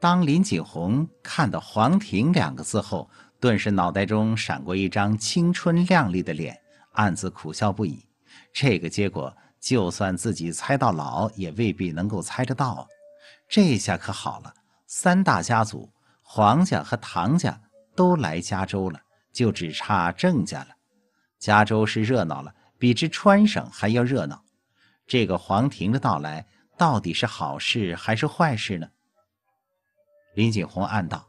当林锦洪看到“黄庭”两个字后，顿时脑袋中闪过一张青春靓丽的脸，暗自苦笑不已。这个结果，就算自己猜到老，也未必能够猜得到。这下可好了，三大家族黄家和唐家都来加州了，就只差郑家了。加州是热闹了，比之川省还要热闹。这个黄庭的到来，到底是好事还是坏事呢？林锦洪暗道：“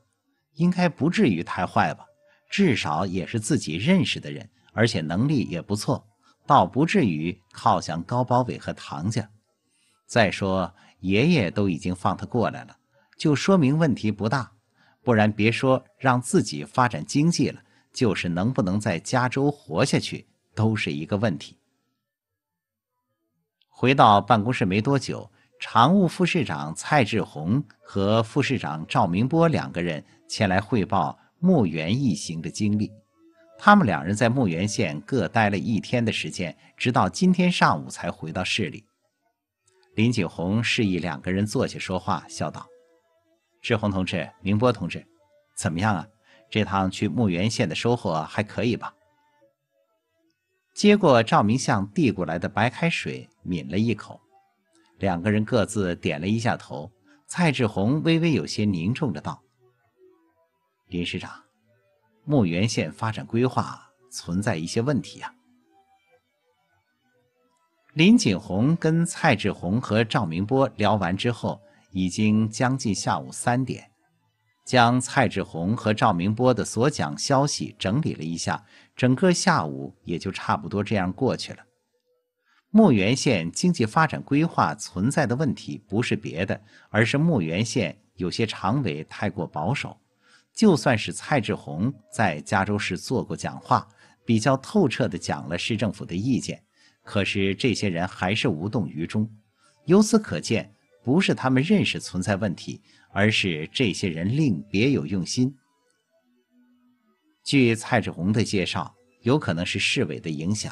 应该不至于太坏吧？至少也是自己认识的人，而且能力也不错，倒不至于靠向高保伟和唐家。再说，爷爷都已经放他过来了，就说明问题不大。不然，别说让自己发展经济了，就是能不能在加州活下去，都是一个问题。”回到办公室没多久。常务副市长蔡志宏和副市长赵明波两个人前来汇报墓园一行的经历。他们两人在墓园县各待了一天的时间，直到今天上午才回到市里。林锦洪示意两个人坐下说话，笑道：“志宏同志，明波同志，怎么样啊？这趟去墓园县的收获还可以吧？”接过赵明相递过来的白开水，抿了一口。两个人各自点了一下头，蔡志宏微微有些凝重的道：“林师长，墓原县发展规划存在一些问题呀。”林锦红跟蔡志宏和赵明波聊完之后，已经将近下午三点，将蔡志宏和赵明波的所讲消息整理了一下，整个下午也就差不多这样过去了。墓源县经济发展规划存在的问题不是别的，而是墓源县有些常委太过保守。就算是蔡志宏在加州市做过讲话，比较透彻地讲了市政府的意见，可是这些人还是无动于衷。由此可见，不是他们认识存在问题，而是这些人另别有用心。据蔡志宏的介绍，有可能是市委的影响。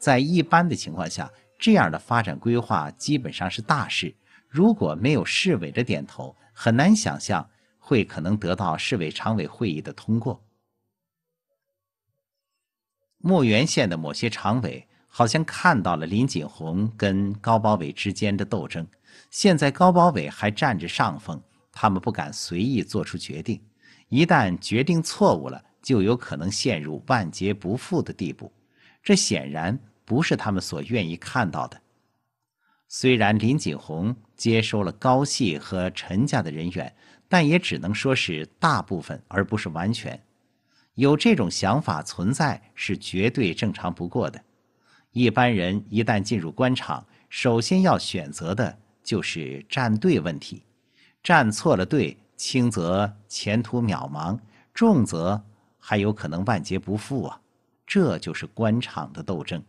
在一般的情况下，这样的发展规划基本上是大事。如果没有市委的点头，很难想象会可能得到市委常委会议的通过。墨源县的某些常委好像看到了林锦洪跟高保伟之间的斗争，现在高保伟还占着上风，他们不敢随意做出决定。一旦决定错误了，就有可能陷入万劫不复的地步。这显然。不是他们所愿意看到的。虽然林锦红接收了高系和陈家的人员，但也只能说是大部分，而不是完全。有这种想法存在是绝对正常不过的。一般人一旦进入官场，首先要选择的就是站队问题。站错了队，轻则前途渺茫，重则还有可能万劫不复啊！这就是官场的斗争。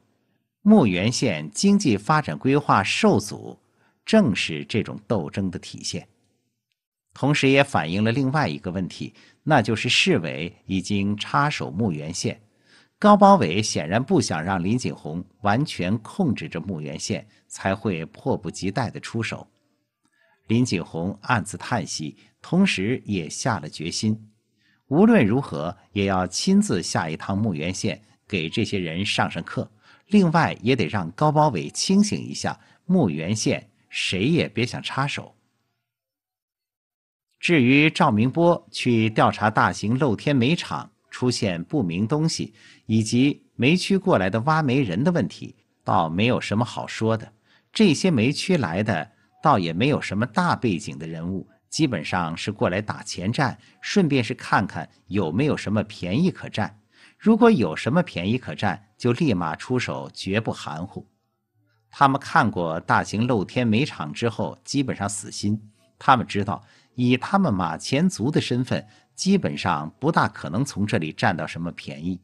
墓园县经济发展规划受阻，正是这种斗争的体现，同时也反映了另外一个问题，那就是市委已经插手墓园县，高包伟显然不想让林锦洪完全控制着墓园县，才会迫不及待的出手。林锦洪暗自叹息，同时也下了决心，无论如何也要亲自下一趟墓园县，给这些人上上课。另外也得让高宝伟清醒一下，木原县谁也别想插手。至于赵明波去调查大型露天煤场出现不明东西，以及煤区过来的挖煤人的问题，倒没有什么好说的。这些煤区来的，倒也没有什么大背景的人物，基本上是过来打前站，顺便是看看有没有什么便宜可占。如果有什么便宜可占，就立马出手，绝不含糊。他们看过大型露天煤场之后，基本上死心。他们知道，以他们马前卒的身份，基本上不大可能从这里占到什么便宜。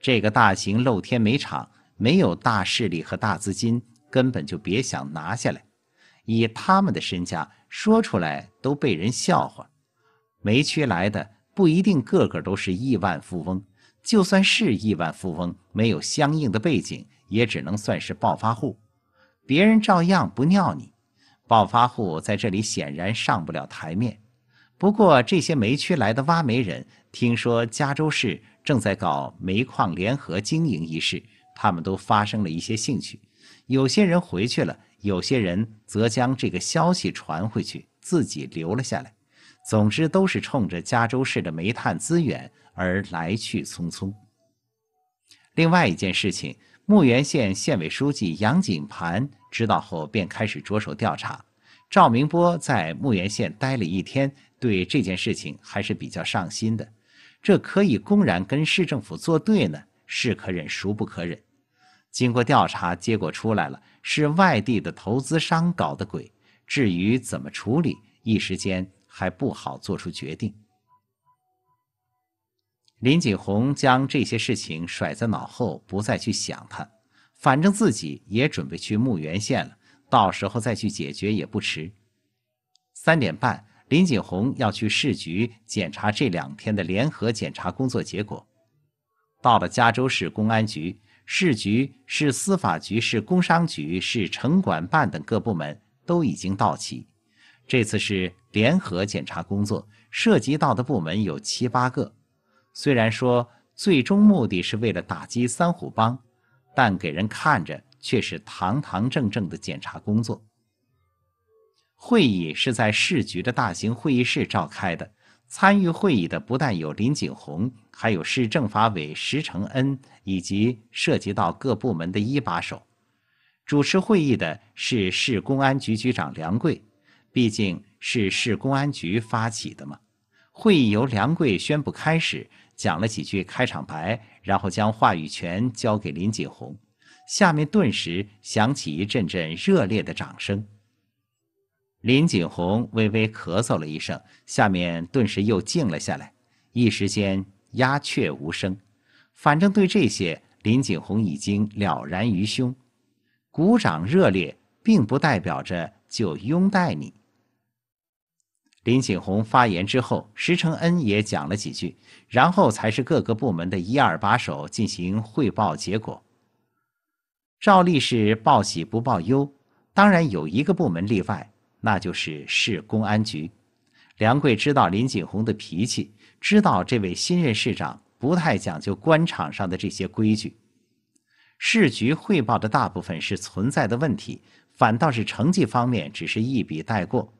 这个大型露天煤场，没有大势力和大资金，根本就别想拿下来。以他们的身家，说出来都被人笑话。煤区来的不一定个个都是亿万富翁。就算是亿万富翁，没有相应的背景，也只能算是暴发户，别人照样不尿你。暴发户在这里显然上不了台面。不过，这些煤区来的挖煤人，听说加州市正在搞煤矿联合经营一事，他们都发生了一些兴趣。有些人回去了，有些人则将这个消息传回去，自己留了下来。总之，都是冲着加州市的煤炭资源。而来去匆匆。另外一件事情，牧原县县委书记杨景盘知道后，便开始着手调查。赵明波在牧原县待了一天，对这件事情还是比较上心的。这可以公然跟市政府作对呢，是可忍孰不可忍？经过调查，结果出来了，是外地的投资商搞的鬼。至于怎么处理，一时间还不好做出决定。林锦红将这些事情甩在脑后，不再去想它。反正自己也准备去墓原县了，到时候再去解决也不迟。三点半，林锦红要去市局检查这两天的联合检查工作结果。到了加州市公安局，市局、市司法局、市工商局、市城管办等各部门都已经到齐。这次是联合检查工作，涉及到的部门有七八个。虽然说最终目的是为了打击三虎帮，但给人看着却是堂堂正正的检查工作。会议是在市局的大型会议室召开的，参与会议的不但有林景洪，还有市政法委石承恩以及涉及到各部门的一把手。主持会议的是市公安局局长梁贵，毕竟是市公安局发起的嘛。会议由梁贵宣布开始。讲了几句开场白，然后将话语权交给林锦宏，下面顿时响起一阵阵热烈的掌声。林锦宏微微咳嗽了一声，下面顿时又静了下来，一时间鸦雀无声。反正对这些，林锦宏已经了然于胸。鼓掌热烈，并不代表着就拥戴你。林锦洪发言之后，石承恩也讲了几句，然后才是各个部门的一二把手进行汇报结果。照例是报喜不报忧，当然有一个部门例外，那就是市公安局。梁贵知道林锦洪的脾气，知道这位新任市长不太讲究官场上的这些规矩。市局汇报的大部分是存在的问题，反倒是成绩方面只是一笔带过。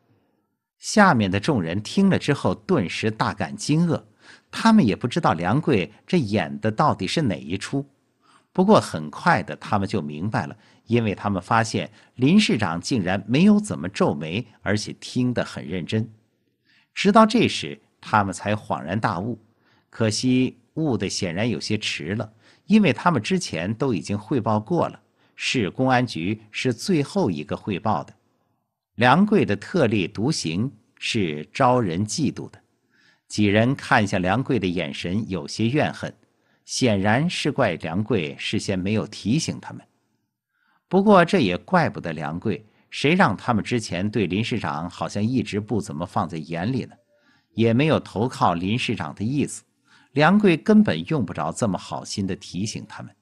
下面的众人听了之后，顿时大感惊愕。他们也不知道梁贵这演的到底是哪一出。不过很快的，他们就明白了，因为他们发现林市长竟然没有怎么皱眉，而且听得很认真。直到这时，他们才恍然大悟。可惜悟的显然有些迟了，因为他们之前都已经汇报过了，市公安局是最后一个汇报的。梁贵的特立独行是招人嫉妒的，几人看向梁贵的眼神有些怨恨，显然是怪梁贵事先没有提醒他们。不过这也怪不得梁贵，谁让他们之前对林市长好像一直不怎么放在眼里呢，也没有投靠林市长的意思。梁贵根本用不着这么好心的提醒他们。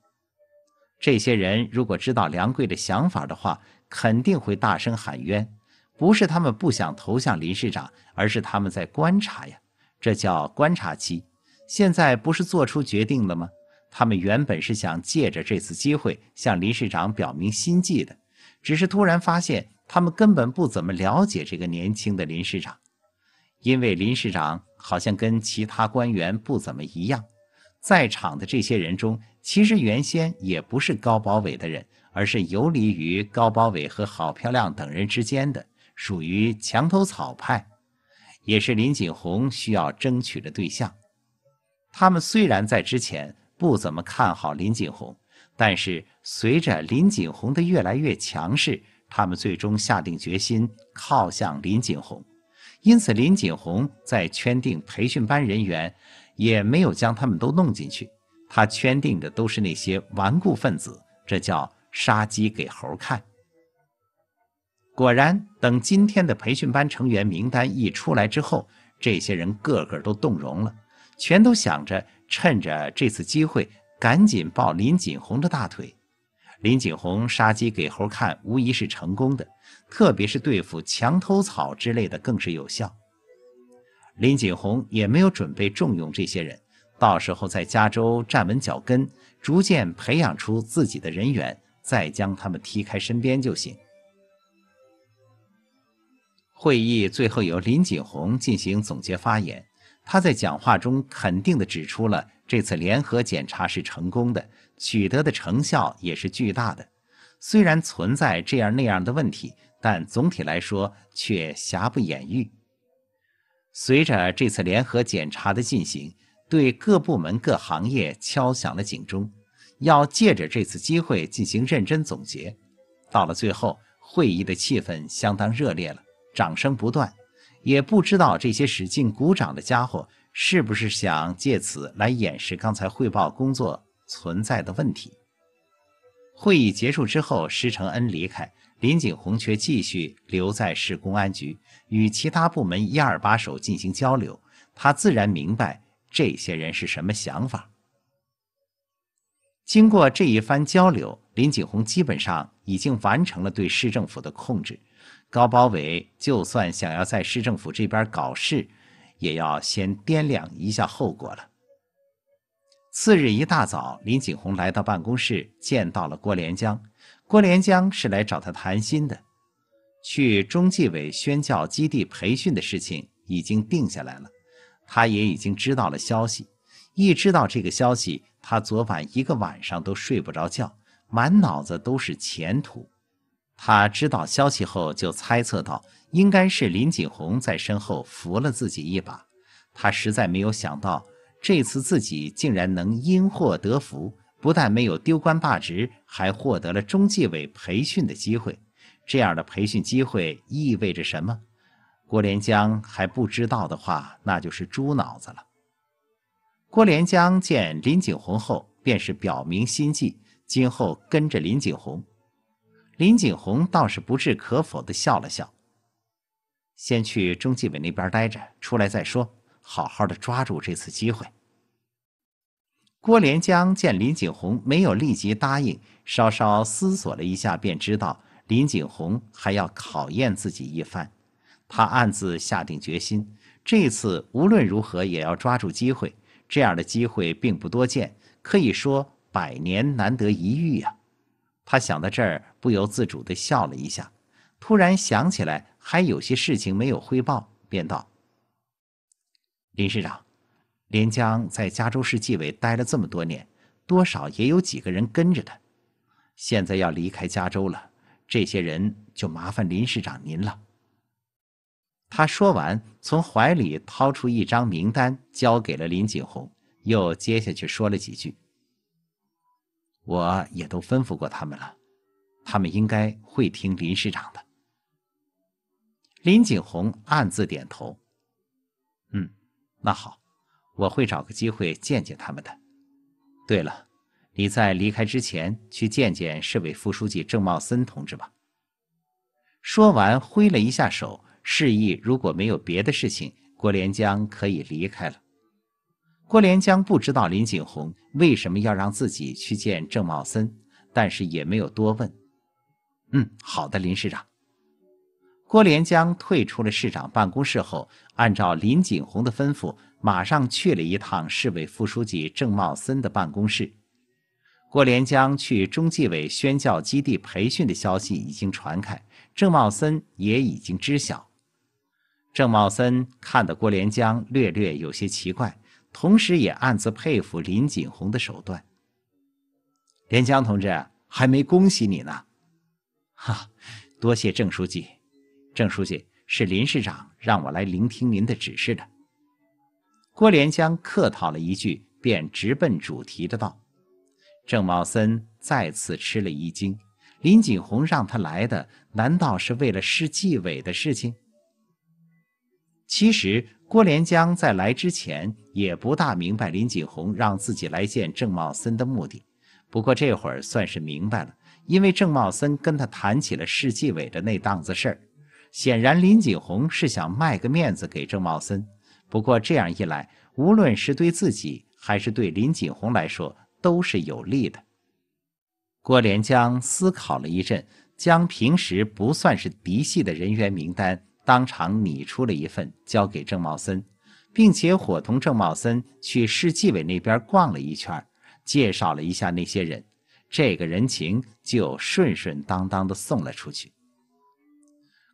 这些人如果知道梁贵的想法的话，肯定会大声喊冤。不是他们不想投向林市长，而是他们在观察呀，这叫观察期。现在不是做出决定了吗？他们原本是想借着这次机会向林市长表明心迹的，只是突然发现他们根本不怎么了解这个年轻的林市长，因为林市长好像跟其他官员不怎么一样。在场的这些人中，其实原先也不是高保伟的人，而是游离于高保伟和郝漂亮等人之间的。属于墙头草派，也是林锦红需要争取的对象。他们虽然在之前不怎么看好林锦红，但是随着林锦红的越来越强势，他们最终下定决心靠向林锦红。因此，林锦红在圈定培训班人员，也没有将他们都弄进去。他圈定的都是那些顽固分子，这叫杀鸡给猴看。果然，等今天的培训班成员名单一出来之后，这些人个个都动容了，全都想着趁着这次机会赶紧抱林锦红的大腿。林锦红杀鸡给猴看，无疑是成功的，特别是对付墙头草之类的，更是有效。林锦红也没有准备重用这些人，到时候在加州站稳脚跟，逐渐培养出自己的人员，再将他们踢开身边就行。会议最后由林锦宏进行总结发言。他在讲话中肯定地指出了这次联合检查是成功的，取得的成效也是巨大的。虽然存在这样那样的问题，但总体来说却瑕不掩瑜。随着这次联合检查的进行，对各部门各行业敲响了警钟，要借着这次机会进行认真总结。到了最后，会议的气氛相当热烈了。掌声不断，也不知道这些使劲鼓掌的家伙是不是想借此来掩饰刚才汇报工作存在的问题。会议结束之后，施承恩离开，林景洪却继续留在市公安局与其他部门一二把手进行交流。他自然明白这些人是什么想法。经过这一番交流，林景洪基本上已经完成了对市政府的控制。高包伟就算想要在市政府这边搞事，也要先掂量一下后果了。次日一大早，林景洪来到办公室，见到了郭连江。郭连江是来找他谈心的。去中纪委宣教基地培训的事情已经定下来了，他也已经知道了消息。一知道这个消息，他昨晚一个晚上都睡不着觉，满脑子都是前途。他知道消息后，就猜测到应该是林锦洪在身后扶了自己一把。他实在没有想到，这次自己竟然能因祸得福，不但没有丢官罢职，还获得了中纪委培训的机会。这样的培训机会意味着什么？郭连江还不知道的话，那就是猪脑子了。郭连江见林锦洪后，便是表明心迹，今后跟着林锦洪。林锦洪倒是不置可否地笑了笑。先去中纪委那边待着，出来再说，好好的抓住这次机会。郭连江见林锦洪没有立即答应，稍稍思索了一下，便知道林锦洪还要考验自己一番。他暗自下定决心，这次无论如何也要抓住机会。这样的机会并不多见，可以说百年难得一遇呀。他想到这儿，不由自主的笑了一下，突然想起来还有些事情没有汇报，便道：“林市长，连江在加州市纪委待了这么多年，多少也有几个人跟着他，现在要离开加州了，这些人就麻烦林市长您了。”他说完，从怀里掏出一张名单，交给了林锦洪，又接下去说了几句。我也都吩咐过他们了，他们应该会听林师长的。林锦洪暗自点头，嗯，那好，我会找个机会见见他们的。对了，你在离开之前去见见市委副书记郑茂森同志吧。说完，挥了一下手，示意如果没有别的事情，郭连江可以离开了。郭连江不知道林锦洪为什么要让自己去见郑茂森，但是也没有多问。嗯，好的，林市长。郭连江退出了市长办公室后，按照林锦洪的吩咐，马上去了一趟市委副书记郑茂森的办公室。郭连江去中纪委宣教基地培训的消息已经传开，郑茂森也已经知晓。郑茂森看到郭连江，略略有些奇怪。同时也暗自佩服林锦洪的手段。连江同志还没恭喜你呢，哈，多谢郑书记。郑书记是林市长让我来聆听您的指示的。郭连江客套了一句，便直奔主题的道。郑茂森再次吃了一惊，林锦洪让他来的，难道是为了市纪委的事情？其实。郭连江在来之前也不大明白林锦红让自己来见郑茂森的目的，不过这会儿算是明白了，因为郑茂森跟他谈起了市纪委的那档子事儿。显然，林锦红是想卖个面子给郑茂森。不过这样一来，无论是对自己还是对林锦红来说，都是有利的。郭连江思考了一阵，将平时不算是嫡系的人员名单。当场拟出了一份交给郑茂森，并且伙同郑茂森去市纪委那边逛了一圈，介绍了一下那些人，这个人情就顺顺当当的送了出去。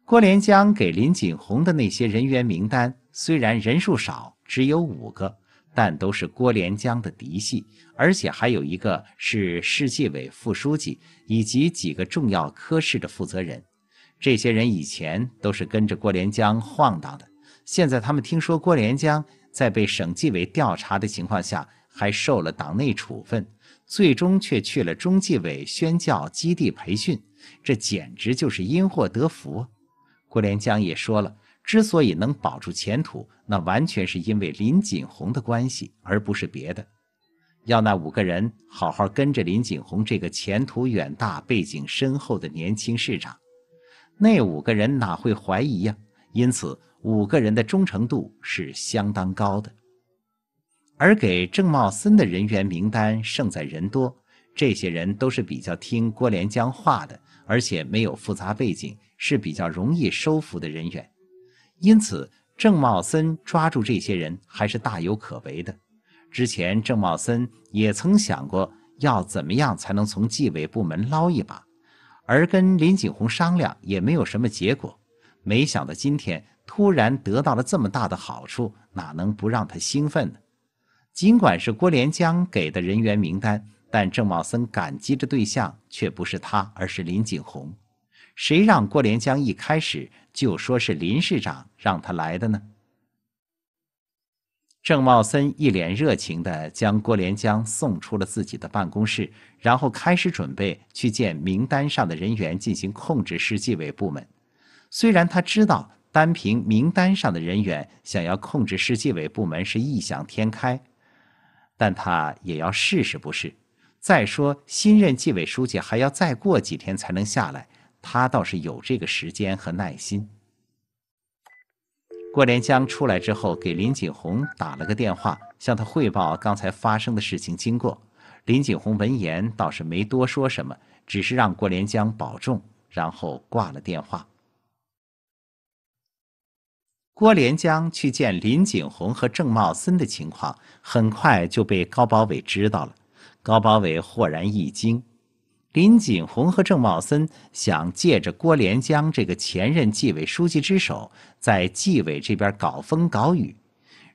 郭连江给林锦红的那些人员名单，虽然人数少，只有五个，但都是郭连江的嫡系，而且还有一个是市纪委副书记，以及几个重要科室的负责人。这些人以前都是跟着郭连江晃荡的，现在他们听说郭连江在被省纪委调查的情况下还受了党内处分，最终却去了中纪委宣教基地培训，这简直就是因祸得福。郭连江也说了，之所以能保住前途，那完全是因为林锦洪的关系，而不是别的。要那五个人好好跟着林锦洪这个前途远大、背景深厚的年轻市长。那五个人哪会怀疑呀？因此，五个人的忠诚度是相当高的。而给郑茂森的人员名单胜在人多，这些人都是比较听郭连江话的，而且没有复杂背景，是比较容易收服的人员。因此，郑茂森抓住这些人还是大有可为的。之前，郑茂森也曾想过要怎么样才能从纪委部门捞一把。而跟林景洪商量也没有什么结果，没想到今天突然得到了这么大的好处，哪能不让他兴奋呢？尽管是郭连江给的人员名单，但郑茂森感激的对象却不是他，而是林景洪。谁让郭连江一开始就说是林市长让他来的呢？郑茂森一脸热情地将郭连江送出了自己的办公室，然后开始准备去见名单上的人员，进行控制市纪委部门。虽然他知道单凭名单上的人员想要控制市纪委部门是异想天开，但他也要试试不是？再说新任纪委书记还要再过几天才能下来，他倒是有这个时间和耐心。郭连江出来之后，给林锦洪打了个电话，向他汇报刚才发生的事情经过。林锦洪闻言倒是没多说什么，只是让郭连江保重，然后挂了电话。郭连江去见林锦洪和郑茂森的情况，很快就被高保伟知道了。高保伟豁然一惊。林锦宏和郑茂森想借着郭连江这个前任纪委书记之手，在纪委这边搞风搞雨。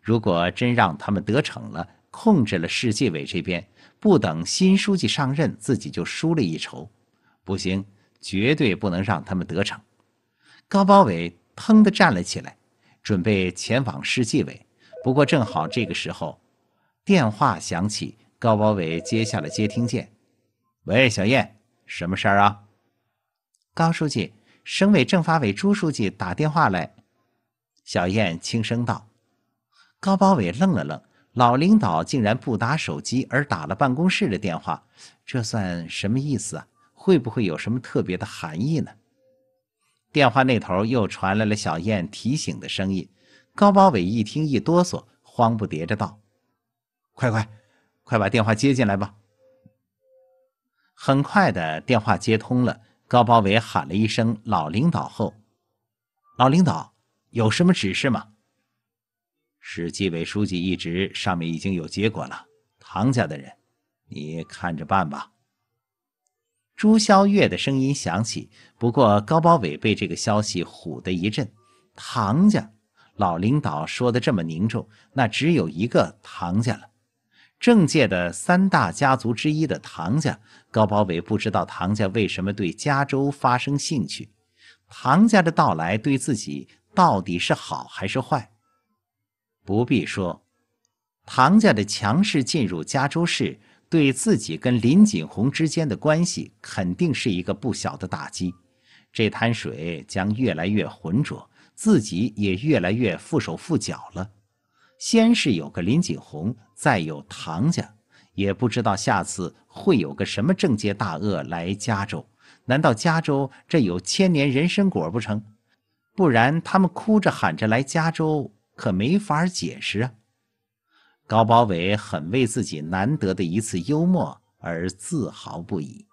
如果真让他们得逞了，控制了市纪委这边，不等新书记上任，自己就输了一筹。不行，绝对不能让他们得逞。高保伟腾地站了起来，准备前往市纪委。不过正好这个时候，电话响起，高保伟接下了接听键。喂，小燕，什么事儿啊？高书记，省委政法委朱书记打电话来。小燕轻声道：“高保伟愣了愣，老领导竟然不打手机，而打了办公室的电话，这算什么意思啊？会不会有什么特别的含义呢？”电话那头又传来了小燕提醒的声音。高保伟一听一哆嗦，慌不迭着道：“快快，快把电话接进来吧。”很快的，电话接通了。高保伟喊了一声“老领导”后，“老领导，有什么指示吗？”“市纪委书记一职，上面已经有结果了。唐家的人，你看着办吧。”朱萧月的声音响起。不过，高保伟被这个消息唬得一震。唐家，老领导说的这么凝重，那只有一个唐家了。政界的三大家族之一的唐家，高保伟不知道唐家为什么对加州发生兴趣。唐家的到来对自己到底是好还是坏？不必说，唐家的强势进入加州市，对自己跟林锦洪之间的关系肯定是一个不小的打击。这滩水将越来越浑浊，自己也越来越缚手缚脚了。先是有个林锦宏，再有唐家，也不知道下次会有个什么政界大鳄来加州。难道加州这有千年人参果不成？不然他们哭着喊着来加州，可没法解释啊！高保伟很为自己难得的一次幽默而自豪不已。